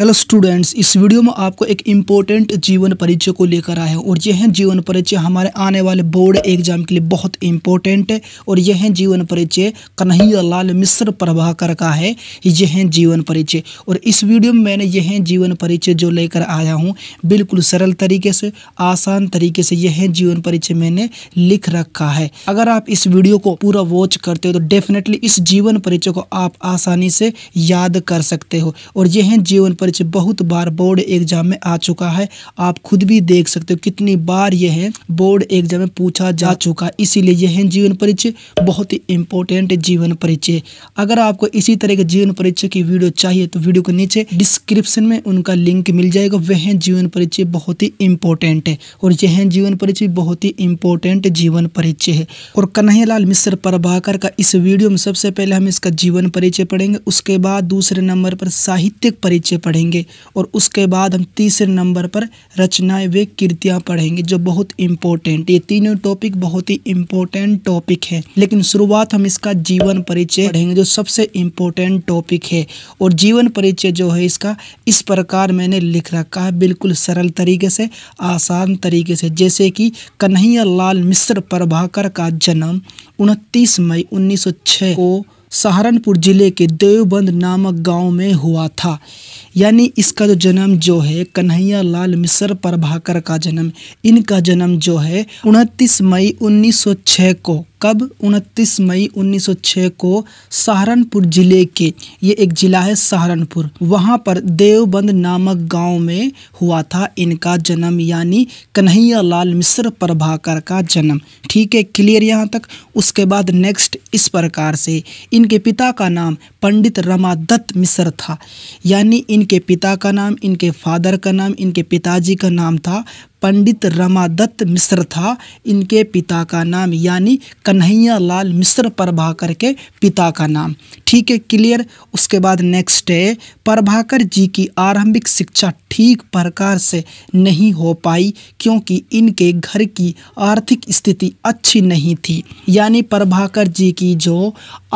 hello students इस video में आपको एक इम्पोर्टेंट जीवन परिचय को लेकर आए हैं और यह है जीवन परिचय हमारे आने वाले बोर्ड एग्जाम के लिए बहुत इम्पोर्टेंट है और यह है जीवन परिचय कन्हैया लाल मिश्र प्रभाकर का है यह है जीवन परिचय और इस वीडियो में मैंने यह जीवन परिचय जो लेकर आया हूँ बिल्कुल सरल तरीके से आसान तरीके से यह जीवन परिचय मैंने लिख रखा है अगर आप इस वीडियो को पूरा वॉच करते हो तो डेफिनेटली इस जीवन परिचय को आप आसानी से याद कर सकते हो और यह जीवन परिचय खर्च बहुत बार बोर्ड एग्जाम में आ चुका है आप खुद भी देख सकते हो कितनी बार यह है बोर्ड एग्जाम में पूछा जा चुका है इसीलिए यह है जीवन परिचय बहुत ही इंपॉर्टेंट जीवन परिचय अगर आपको इसी तरह के जीवन परिचय की वीडियो चाहिए तो वीडियो के नीचे डिस्क्रिप्शन में उनका लिंक मिल जाएगा वह जीवन परिचय बहुत ही इंपॉर्टेंट है और यह जीवन परिचय बहुत ही इंपॉर्टेंट जीवन परिचय है और कन्हैयालाल मिश्र प्रभाकर का इस वीडियो में सबसे पहले हम इसका जीवन परिचय पढ़ेंगे उसके बाद दूसरे नंबर पर साहित्यिक परिचय पढ़ेंगे पढ़ेंगे और उसके बाद हम तीसरे नंबर पर रचनाएं वे कृतियाँ पढ़ेंगे जो बहुत इम्पोर्टेंट ये तीनों टॉपिक बहुत ही इम्पोर्टेंट टॉपिक है लेकिन शुरुआत हम इसका जीवन परिचय पढ़ेंगे जो सबसे इम्पोर्टेंट टॉपिक है और जीवन परिचय जो है इसका इस प्रकार मैंने लिख रखा है बिल्कुल सरल तरीके से आसान तरीके से जैसे कि कन्हैया लाल मिश्र प्रभाकर का जन्म उनतीस मई उन्नीस को सहारनपुर ज़िले के देवबंद नामक गांव में हुआ था यानी इसका जो जन्म जो है कन्हैया लाल मिश्र प्रभाकर का जन्म इनका जन्म जो है उनतीस मई 1906 को कब 29 मई 1906 को सहारनपुर जिले के ये एक जिला है सहारनपुर वहाँ पर देवबंद नामक गांव में हुआ था इनका जन्म यानी कन्हैया लाल मिश्र प्रभाकर का जन्म ठीक है क्लियर यहाँ तक उसके बाद नेक्स्ट इस प्रकार से इनके पिता का नाम पंडित रमादत्त मिश्र था यानी इनके पिता का नाम इनके फादर का नाम इनके पिताजी का नाम था पंडित रमादत्त मिश्र था इनके पिता का नाम यानी कन्हैया लाल मिश्र प्रभाकर के पिता का नाम ठीक है क्लियर उसके बाद नेक्स्ट है प्रभाकर जी की आरंभिक शिक्षा ठीक प्रकार से नहीं हो पाई क्योंकि इनके घर की आर्थिक स्थिति अच्छी नहीं थी यानी प्रभाकर जी की जो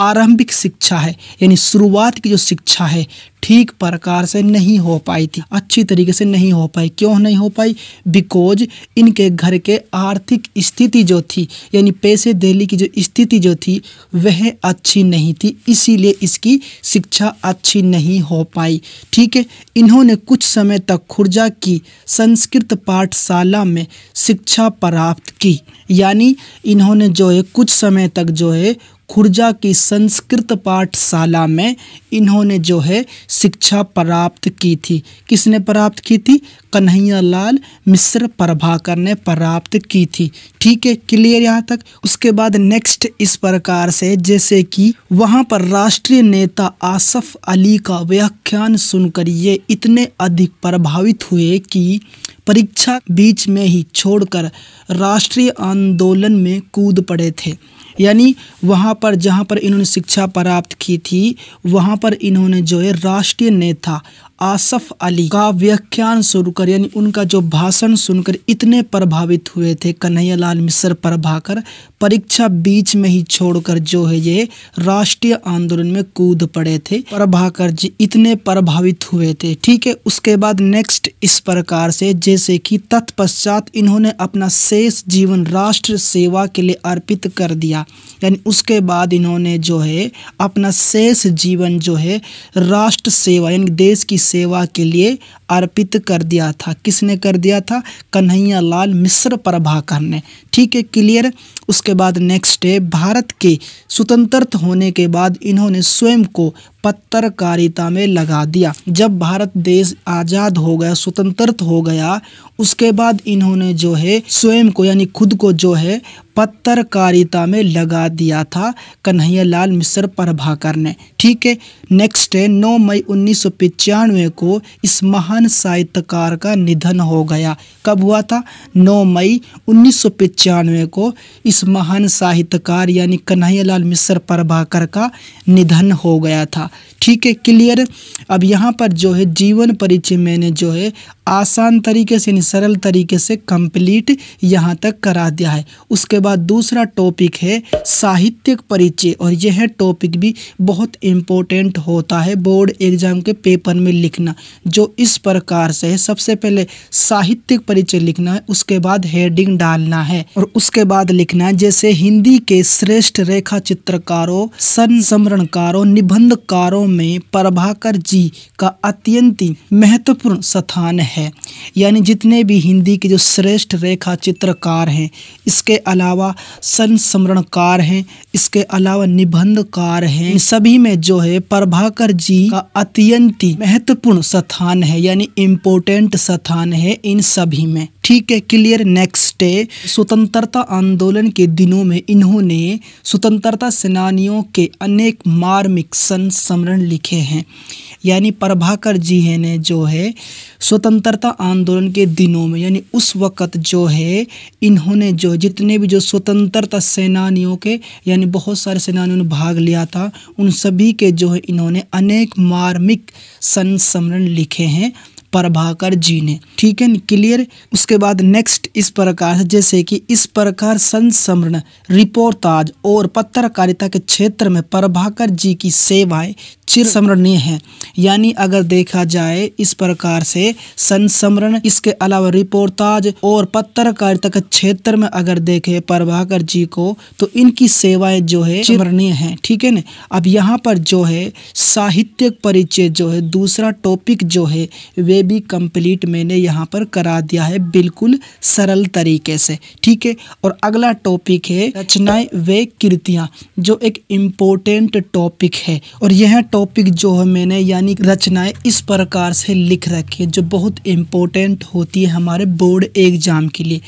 आरंभिक शिक्षा है यानी शुरुआत की जो शिक्षा है ठीक प्रकार से नहीं हो पाई थी अच्छी तरीके से नहीं हो पाई क्यों नहीं हो पाई बिकॉज इनके घर के आर्थिक स्थिति जो थी यानी पैसे देने की जो स्थिति जो थी वह अच्छी नहीं थी इसीलिए इसकी शिक्षा अच्छी नहीं हो पाई ठीक है इन्होंने कुछ समय तक खुर्जा की संस्कृत पाठशाला में शिक्षा प्राप्त की यानी इन्होंने जो है कुछ समय तक जो है खुर्जा की संस्कृत पाठशाला में इन्होंने जो है शिक्षा प्राप्त की थी किसने प्राप्त की थी कन्हैया लाल मिश्र प्रभाकर ने प्राप्त की थी ठीक है क्लियर यहाँ तक उसके बाद नेक्स्ट इस प्रकार से जैसे कि वहाँ पर राष्ट्रीय नेता आसफ अली का व्याख्यान सुनकर ये इतने अधिक प्रभावित हुए कि परीक्षा बीच में ही छोड़कर राष्ट्रीय आंदोलन में कूद पड़े थे यानी वहाँ पर जहाँ पर इन्होंने शिक्षा प्राप्त की थी वहाँ पर इन्होंने जो है राष्ट्रीय नेता आसफ अली का व्याख्यान शुरू कर यानी उनका जो भाषण सुनकर इतने प्रभावित हुए थे कन्हैया लाल मिश्र प्रभाकर परीक्षा बीच में ही छोड़कर जो है ये राष्ट्रीय आंदोलन में कूद पड़े थे प्रभाकर जी इतने प्रभावित हुए थे ठीक है उसके बाद नेक्स्ट इस प्रकार से जैसे कि तत्पश्चात इन्होंने अपना शेष जीवन राष्ट्र सेवा के लिए अर्पित कर दिया यानी उसके बाद इन्होंने जो है अपना शेष जीवन जो है राष्ट्र सेवा यानी देश की सेवा के लिए अर्पित कर दिया था किसने कर दिया था कन्हैया लाल मिश्र प्रभाकर ने ठीक है क्लियर उसके बाद नेक्स्ट है भारत के स्वतंत्र होने के बाद इन्होंने स्वयं को पत्रकारिता में लगा दिया जब भारत देश आज़ाद हो गया स्वतंत्र हो गया उसके बाद इन्होंने जो है स्वयं को यानी खुद को जो है पत्रकारिता में लगा दिया था कन्हैया लाल मिश्र प्रभाकर ने ठीक है नेक्स्ट है नौ मई उन्नीस को इस महान साहित्यकार का निधन हो गया कब हुआ था नौ मई उन्नीस को इस महान साहित्यकार यानी कन्हैया लाल मिश्र प्रभाकर का निधन हो गया था ठीक है क्लियर अब यहाँ पर जो है जीवन परिचय मैंने जो है आसान तरीके से सरल तरीके से कंप्लीट यहाँ तक करा दिया है उसके बाद दूसरा टॉपिक है साहित्यिक परिचय और यह टॉपिक भी बहुत इम्पोर्टेंट होता है बोर्ड एग्जाम के पेपर में लिखना जो इस प्रकार से है सबसे पहले साहित्यिक परिचय लिखना है उसके बाद हेडिंग डालना है और उसके बाद लिखना है जैसे हिंदी के श्रेष्ठ रेखा चित्रकारों सन संवरणकारों निबंधकारों में प्रभाकर जी का अत्यंत महत्वपूर्ण स्थान है यानी जितने भी हिंदी के जो श्रेष्ठ रेखा चित्रकार हैं इसके अलावा संस्मरणकार हैं इसके अलावा निबंधकार हैं सभी में जो है प्रभाकर जी का अत्यंत महत्वपूर्ण स्थान है यानी इम्पोर्टेंट स्थान है इन सभी में ठीक है क्लियर नेक्स्ट डे स्वतंत्रता आंदोलन के दिनों में इन्होंने स्वतंत्रता सेनानियों के अनेक मार्मिक संस्मरण लिखे हैं यानी प्रभाकर जी है ने जो है स्वतंत्रता आंदोलन के दिनों में यानी उस वक़्त जो है इन्होंने जो जितने भी जो स्वतंत्रता सेनानियों के यानी बहुत सारे सेनानियों ने भाग लिया था उन सभी के जो है इन्होंने अनेक मार्मिक संस्मरण लिखे हैं प्रभाकर जी ने ठीक है क्लियर उसके बाद नेक्स्ट इस प्रकार से जैसे कि इस प्रकार संस्मरण रिपोर्टाज और पत्रकारिता के क्षेत्र में प्रभाकर जी की सेवाएं स्मरणीय है यानी अगर देखा जाए इस प्रकार से संस्मरण इसके अलावा रिपोर्टाज और पत्रकारिता के क्षेत्र में अगर देखे प्रभाकर जी को तो इनकी सेवाएं जो है स्मरणीय है ठीक है ना अब यहाँ पर जो है साहित्य परिचय जो है दूसरा टॉपिक जो है वे भी कंप्लीट मैंने यहाँ पर करा दिया है बिल्कुल सरल तरीके से ठीक है और अगला टॉपिक है रचनाएं व कृतियाँ जो एक इम्पोर्टेंट टॉपिक है और यह टॉपिक जो है मैंने यानी रचनाएं इस प्रकार से लिख रखी है जो बहुत इम्पोर्टेंट होती है हमारे बोर्ड एग्जाम के लिए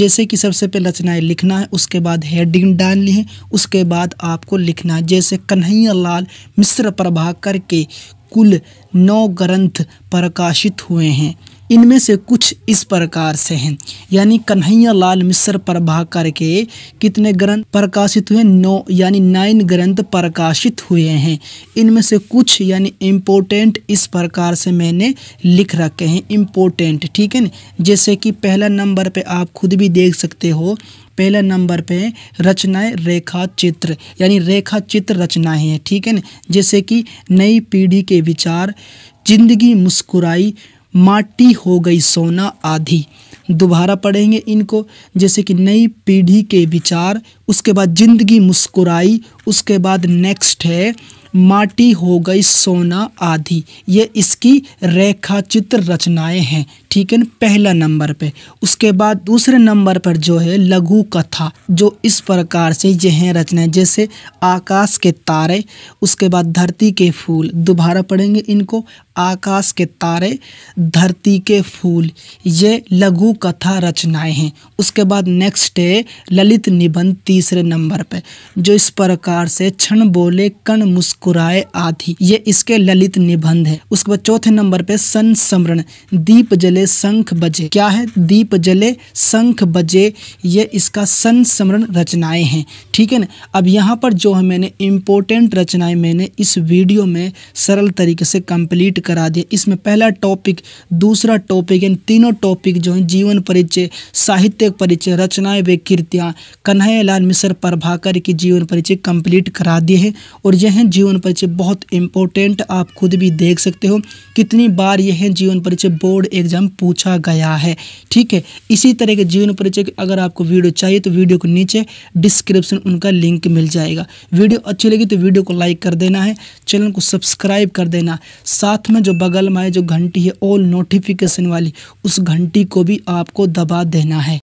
जैसे कि सबसे पहले रचनाएं लिखना है उसके बाद हेडिंग डालनी है उसके बाद आपको लिखना है जैसे कन्हैया लाल मिश्र प्रभाकर के कुल नौ ग्रंथ प्रकाशित हुए हैं इनमें से कुछ इस प्रकार से हैं यानी कन्हैया लाल मिश्र प्रभाकर के कितने ग्रंथ प्रकाशित हुए नौ यानी नाइन ग्रंथ प्रकाशित हुए हैं इनमें से कुछ यानी इम्पोर्टेंट इस प्रकार से मैंने लिख रखे हैं इम्पोर्टेंट ठीक है न जैसे कि पहला नंबर पे आप खुद भी देख सकते हो पहले नंबर पे रचनाएं रेखा चित्र यानी रेखा चित्र रचनाएं हैं ठीक है ना जैसे कि नई पीढ़ी के विचार जिंदगी मुस्कुराई माटी हो गई सोना आधी दोबारा पढ़ेंगे इनको जैसे कि नई पीढ़ी के विचार उसके बाद जिंदगी मुस्कुराई उसके बाद नेक्स्ट है माटी हो गई सोना आधी ये इसकी रेखा चित्र रचनाएं हैं ठीक है ना पहला नंबर पे उसके बाद दूसरे नंबर पर जो है लघु कथा जो इस प्रकार से ये रचना रचनाएं जैसे आकाश के तारे उसके बाद धरती के फूल दोबारा पढ़ेंगे इनको आकाश के तारे धरती के फूल ये लघु कथा रचनाएं हैं उसके बाद नेक्स्ट है ललित निबंध तीसरे नंबर पे जो इस प्रकार से क्षण बोले कण मुस्कुराए आदि ये इसके ललित निबंध है उसके बाद चौथे नंबर पे सन समरण दीप जले जले शंख बजे क्या है दीप जले शंख बजे ये इसका संस्मरण रचनाएं हैं ठीक है ना अब यहाँ पर जो है मैंने इम्पोर्टेंट रचनाएं मैंने इस वीडियो में सरल तरीके से कंप्लीट करा दिया इसमें पहला टॉपिक दूसरा टॉपिक इन तीनों टॉपिक जो हैं जीवन परिचय साहित्यिक परिचय रचनाएँ वे कृतियाँ कन्हैयालाल मिश्र प्रभाकर की जीवन परिचय कंप्लीट करा दिए हैं और यह हैं जीवन परिचय बहुत इम्पोर्टेंट आप खुद भी देख सकते हो कितनी बार यह जीवन परिचय बोर्ड एग्जाम पूछा गया है ठीक है इसी तरह के जीवन परिचय अगर आपको वीडियो चाहिए तो वीडियो को नीचे डिस्क्रिप्शन उनका लिंक मिल जाएगा वीडियो अच्छी लगी तो वीडियो को लाइक कर देना है चैनल को सब्सक्राइब कर देना साथ में जो बगल में जो घंटी है ऑल नोटिफिकेशन वाली उस घंटी को भी आपको दबा देना है